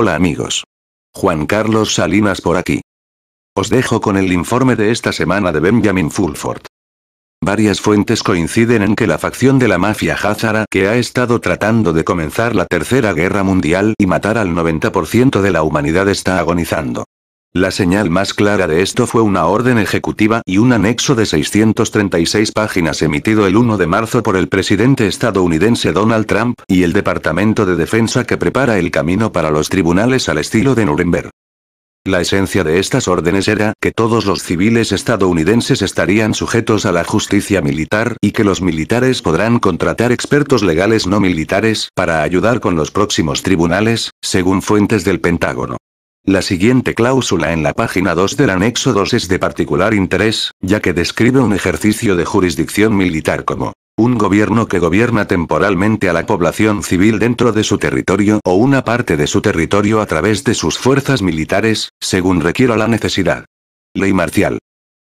Hola amigos. Juan Carlos Salinas por aquí. Os dejo con el informe de esta semana de Benjamin Fulford. Varias fuentes coinciden en que la facción de la mafia Hazara que ha estado tratando de comenzar la Tercera Guerra Mundial y matar al 90% de la humanidad está agonizando. La señal más clara de esto fue una orden ejecutiva y un anexo de 636 páginas emitido el 1 de marzo por el presidente estadounidense Donald Trump y el Departamento de Defensa que prepara el camino para los tribunales al estilo de Nuremberg. La esencia de estas órdenes era que todos los civiles estadounidenses estarían sujetos a la justicia militar y que los militares podrán contratar expertos legales no militares para ayudar con los próximos tribunales, según fuentes del Pentágono. La siguiente cláusula en la página 2 del anexo 2 es de particular interés, ya que describe un ejercicio de jurisdicción militar como un gobierno que gobierna temporalmente a la población civil dentro de su territorio o una parte de su territorio a través de sus fuerzas militares, según requiera la necesidad. Ley marcial.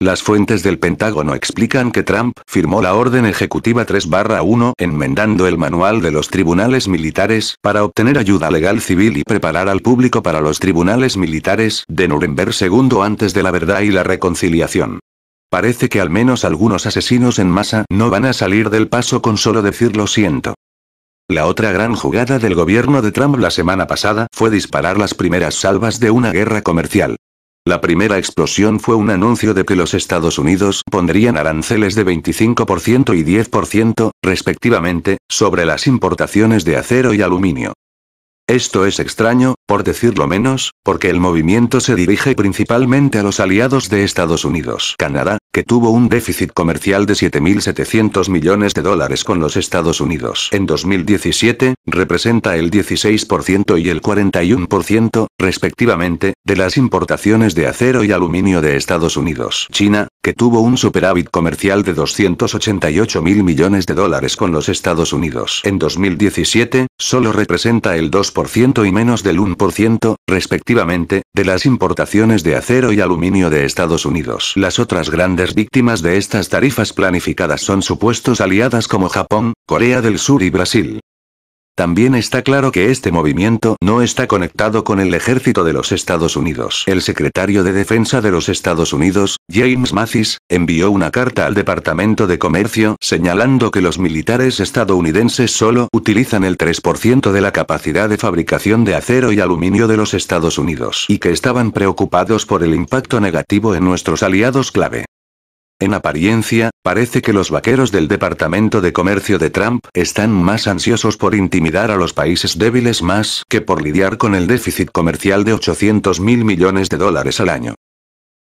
Las fuentes del Pentágono explican que Trump firmó la Orden Ejecutiva 3-1 enmendando el manual de los tribunales militares para obtener ayuda legal civil y preparar al público para los tribunales militares de Nuremberg II antes de la verdad y la reconciliación. Parece que al menos algunos asesinos en masa no van a salir del paso con solo decir lo siento. La otra gran jugada del gobierno de Trump la semana pasada fue disparar las primeras salvas de una guerra comercial. La primera explosión fue un anuncio de que los Estados Unidos pondrían aranceles de 25% y 10%, respectivamente, sobre las importaciones de acero y aluminio. Esto es extraño, por decirlo menos, porque el movimiento se dirige principalmente a los aliados de Estados Unidos. Canadá, que tuvo un déficit comercial de 7.700 millones de dólares con los Estados Unidos en 2017, representa el 16% y el 41%, respectivamente, de las importaciones de acero y aluminio de Estados Unidos. China, que tuvo un superávit comercial de 288 mil millones de dólares con los Estados Unidos en 2017, solo representa el 2% y menos del 1%, respectivamente, de las importaciones de acero y aluminio de Estados Unidos. Las otras grandes víctimas de estas tarifas planificadas son supuestos aliadas como Japón, Corea del Sur y Brasil. También está claro que este movimiento no está conectado con el ejército de los Estados Unidos. El secretario de Defensa de los Estados Unidos, James Mathis, envió una carta al Departamento de Comercio señalando que los militares estadounidenses solo utilizan el 3% de la capacidad de fabricación de acero y aluminio de los Estados Unidos y que estaban preocupados por el impacto negativo en nuestros aliados clave. En apariencia, parece que los vaqueros del Departamento de Comercio de Trump están más ansiosos por intimidar a los países débiles más que por lidiar con el déficit comercial de 800 mil millones de dólares al año.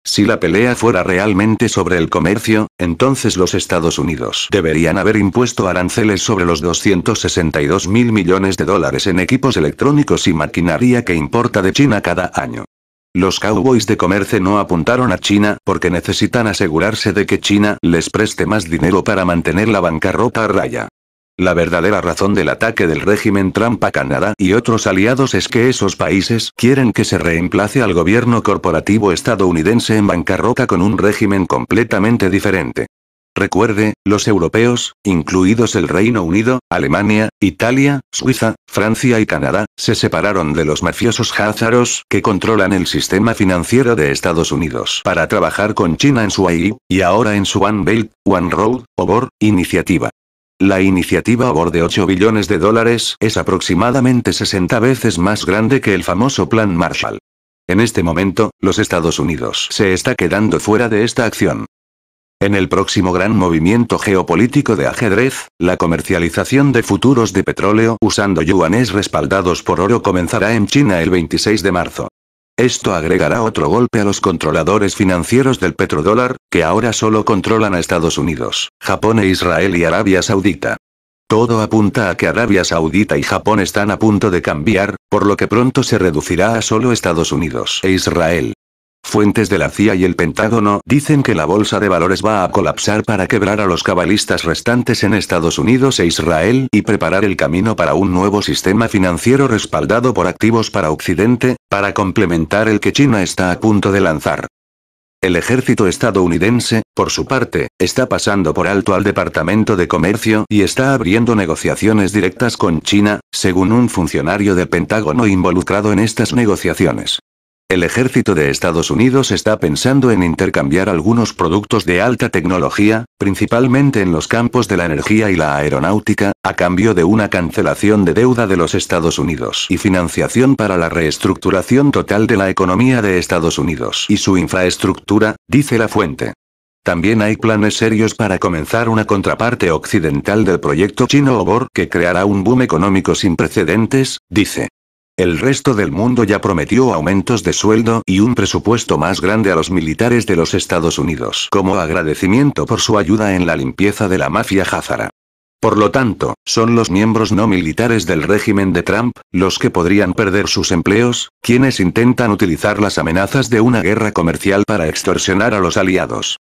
Si la pelea fuera realmente sobre el comercio, entonces los Estados Unidos deberían haber impuesto aranceles sobre los 262 mil millones de dólares en equipos electrónicos y maquinaria que importa de China cada año. Los Cowboys de comercio no apuntaron a China porque necesitan asegurarse de que China les preste más dinero para mantener la bancarrota a raya. La verdadera razón del ataque del régimen Trump a Canadá y otros aliados es que esos países quieren que se reemplace al gobierno corporativo estadounidense en bancarrota con un régimen completamente diferente. Recuerde, los europeos, incluidos el Reino Unido, Alemania, Italia, Suiza, Francia y Canadá, se separaron de los mafiosos házaros que controlan el sistema financiero de Estados Unidos para trabajar con China en su AI, y ahora en su One Belt, One Road, OBOR, iniciativa. La iniciativa OBOR de 8 billones de dólares es aproximadamente 60 veces más grande que el famoso Plan Marshall. En este momento, los Estados Unidos se está quedando fuera de esta acción. En el próximo gran movimiento geopolítico de ajedrez, la comercialización de futuros de petróleo usando yuanes respaldados por oro comenzará en China el 26 de marzo. Esto agregará otro golpe a los controladores financieros del petrodólar, que ahora solo controlan a Estados Unidos, Japón e Israel y Arabia Saudita. Todo apunta a que Arabia Saudita y Japón están a punto de cambiar, por lo que pronto se reducirá a solo Estados Unidos e Israel. Fuentes de la CIA y el Pentágono dicen que la bolsa de valores va a colapsar para quebrar a los cabalistas restantes en Estados Unidos e Israel y preparar el camino para un nuevo sistema financiero respaldado por activos para Occidente, para complementar el que China está a punto de lanzar. El ejército estadounidense, por su parte, está pasando por alto al Departamento de Comercio y está abriendo negociaciones directas con China, según un funcionario del Pentágono involucrado en estas negociaciones. El ejército de Estados Unidos está pensando en intercambiar algunos productos de alta tecnología, principalmente en los campos de la energía y la aeronáutica, a cambio de una cancelación de deuda de los Estados Unidos y financiación para la reestructuración total de la economía de Estados Unidos y su infraestructura, dice la fuente. También hay planes serios para comenzar una contraparte occidental del proyecto chino OBOR que creará un boom económico sin precedentes, dice. El resto del mundo ya prometió aumentos de sueldo y un presupuesto más grande a los militares de los Estados Unidos como agradecimiento por su ayuda en la limpieza de la mafia házara. Por lo tanto, son los miembros no militares del régimen de Trump, los que podrían perder sus empleos, quienes intentan utilizar las amenazas de una guerra comercial para extorsionar a los aliados.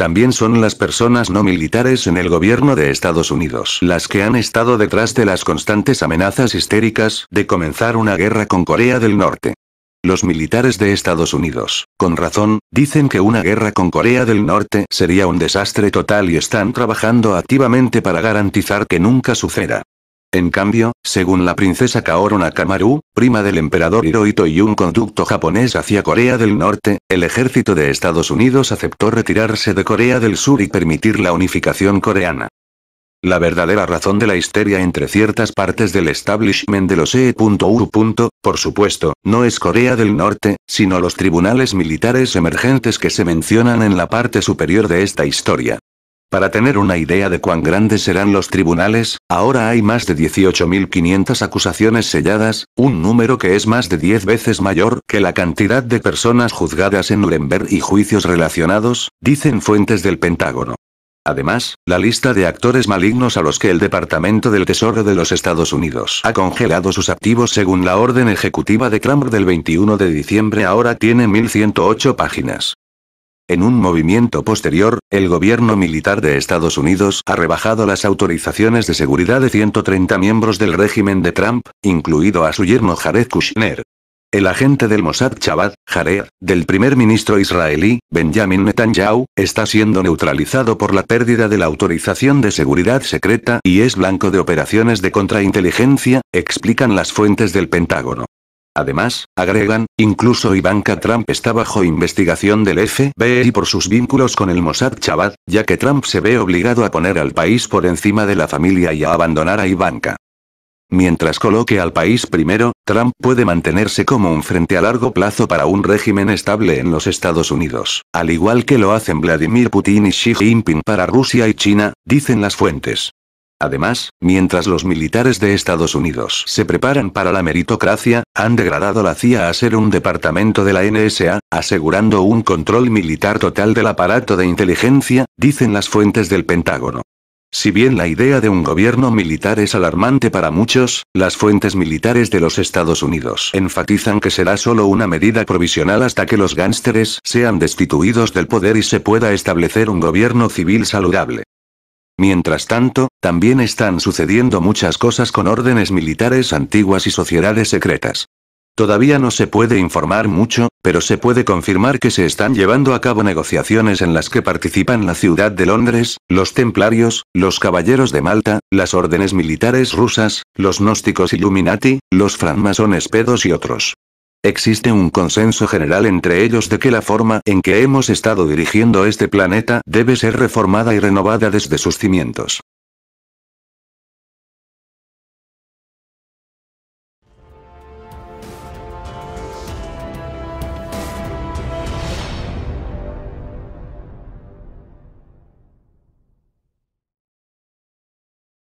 También son las personas no militares en el gobierno de Estados Unidos las que han estado detrás de las constantes amenazas histéricas de comenzar una guerra con Corea del Norte. Los militares de Estados Unidos, con razón, dicen que una guerra con Corea del Norte sería un desastre total y están trabajando activamente para garantizar que nunca suceda. En cambio, según la princesa Kaoru Nakamaru, prima del emperador Hirohito y un conducto japonés hacia Corea del Norte, el ejército de Estados Unidos aceptó retirarse de Corea del Sur y permitir la unificación coreana. La verdadera razón de la histeria entre ciertas partes del establishment de los E.U. Por supuesto, no es Corea del Norte, sino los tribunales militares emergentes que se mencionan en la parte superior de esta historia. Para tener una idea de cuán grandes serán los tribunales, ahora hay más de 18.500 acusaciones selladas, un número que es más de 10 veces mayor que la cantidad de personas juzgadas en Nuremberg y juicios relacionados, dicen fuentes del Pentágono. Además, la lista de actores malignos a los que el Departamento del Tesoro de los Estados Unidos ha congelado sus activos según la orden ejecutiva de Trump del 21 de diciembre ahora tiene 1.108 páginas. En un movimiento posterior, el gobierno militar de Estados Unidos ha rebajado las autorizaciones de seguridad de 130 miembros del régimen de Trump, incluido a su yerno Jared Kushner. El agente del Mossad Chabad, Jared, del primer ministro israelí, Benjamin Netanyahu, está siendo neutralizado por la pérdida de la autorización de seguridad secreta y es blanco de operaciones de contrainteligencia, explican las fuentes del Pentágono. Además, agregan, incluso Ivanka Trump está bajo investigación del FBI por sus vínculos con el Mossad Chabad, ya que Trump se ve obligado a poner al país por encima de la familia y a abandonar a Ivanka. Mientras coloque al país primero, Trump puede mantenerse como un frente a largo plazo para un régimen estable en los Estados Unidos, al igual que lo hacen Vladimir Putin y Xi Jinping para Rusia y China, dicen las fuentes. Además, mientras los militares de Estados Unidos se preparan para la meritocracia, han degradado la CIA a ser un departamento de la NSA, asegurando un control militar total del aparato de inteligencia, dicen las fuentes del Pentágono. Si bien la idea de un gobierno militar es alarmante para muchos, las fuentes militares de los Estados Unidos enfatizan que será solo una medida provisional hasta que los gánsteres sean destituidos del poder y se pueda establecer un gobierno civil saludable. Mientras tanto, también están sucediendo muchas cosas con órdenes militares antiguas y sociedades secretas. Todavía no se puede informar mucho, pero se puede confirmar que se están llevando a cabo negociaciones en las que participan la ciudad de Londres, los templarios, los caballeros de Malta, las órdenes militares rusas, los gnósticos Illuminati, los francmasones pedos y otros. Existe un consenso general entre ellos de que la forma en que hemos estado dirigiendo este planeta debe ser reformada y renovada desde sus cimientos.